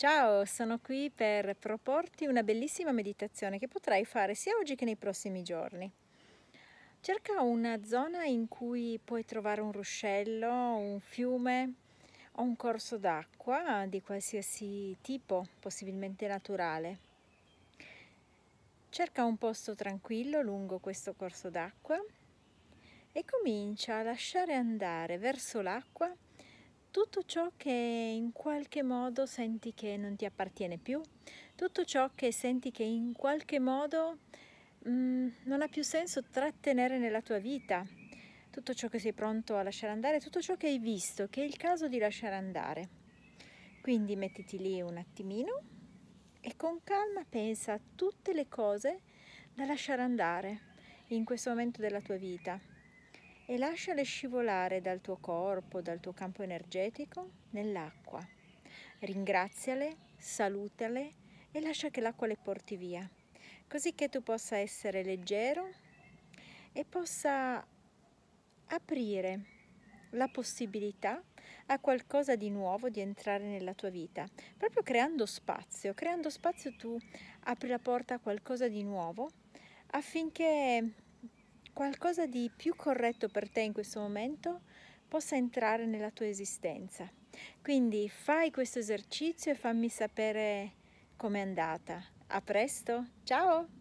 Ciao, sono qui per proporti una bellissima meditazione che potrai fare sia oggi che nei prossimi giorni. Cerca una zona in cui puoi trovare un ruscello, un fiume o un corso d'acqua di qualsiasi tipo, possibilmente naturale. Cerca un posto tranquillo lungo questo corso d'acqua e comincia a lasciare andare verso l'acqua tutto ciò che in qualche modo senti che non ti appartiene più, tutto ciò che senti che in qualche modo mh, mm, non ha più senso trattenere nella tua vita, tutto ciò che sei pronto a lasciare andare, tutto ciò che hai visto, che è il caso di lasciare andare. Quindi mettiti lì un attimino e con calma pensa a tutte le cose da lasciare andare in questo momento della tua vita e lasciale scivolare dal tuo corpo, dal tuo campo energetico nell'acqua. Ringraziale, salutale e lascia che l'acqua le porti via, così che tu possa essere leggero e possa aprire la possibilità a qualcosa di nuovo di entrare nella tua vita, proprio creando spazio. Creando spazio tu apri la porta a qualcosa di nuovo affinché qualcosa di più corretto per te in questo momento possa entrare nella tua esistenza. Quindi fai questo esercizio e fammi sapere com'è andata. A presto, ciao!